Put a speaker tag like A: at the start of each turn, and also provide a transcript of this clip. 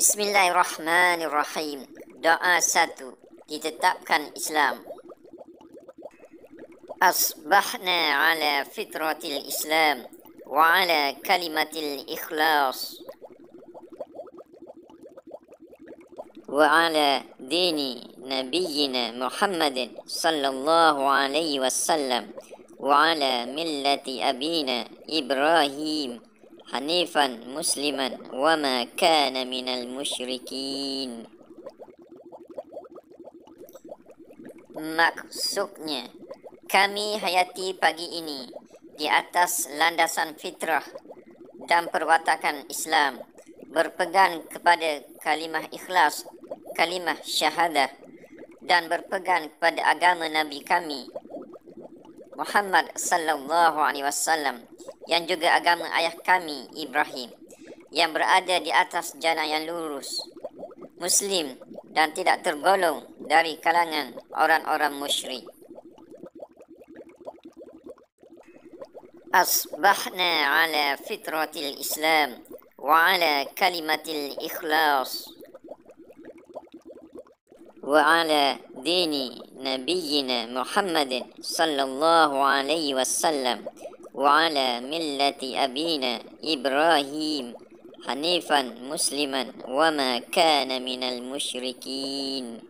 A: Bismillahirrahmanirrahim. Doa satu ditetapkan Islam. Asbahna ala fitratil Islam wa ala kalimatil ikhlas wa ala dini nabiyyina Muhammadin sallallahu alaihi wasallam wa ala millati abina Ibrahim hanifan musliman wa ma kana minal musyrikin maksudnya kami hayati pagi ini di atas landasan fitrah dan perwatakan Islam berpegang kepada kalimah ikhlas kalimah syahadah dan berpegang kepada agama nabi kami Muhammad sallallahu alaihi wasallam yang juga agama ayah kami Ibrahim yang berada di atas jalan yang lurus muslim dan tidak tergolong dari kalangan orang-orang musyrik asbahna ala fitratil islam wa ala kalimatil ikhlas wa ala dini nabiyyina muhammadin sallallahu alaihi wasallam وعلى ملة أبينا إبراهيم حنيفا مسلما وما كان من المشركين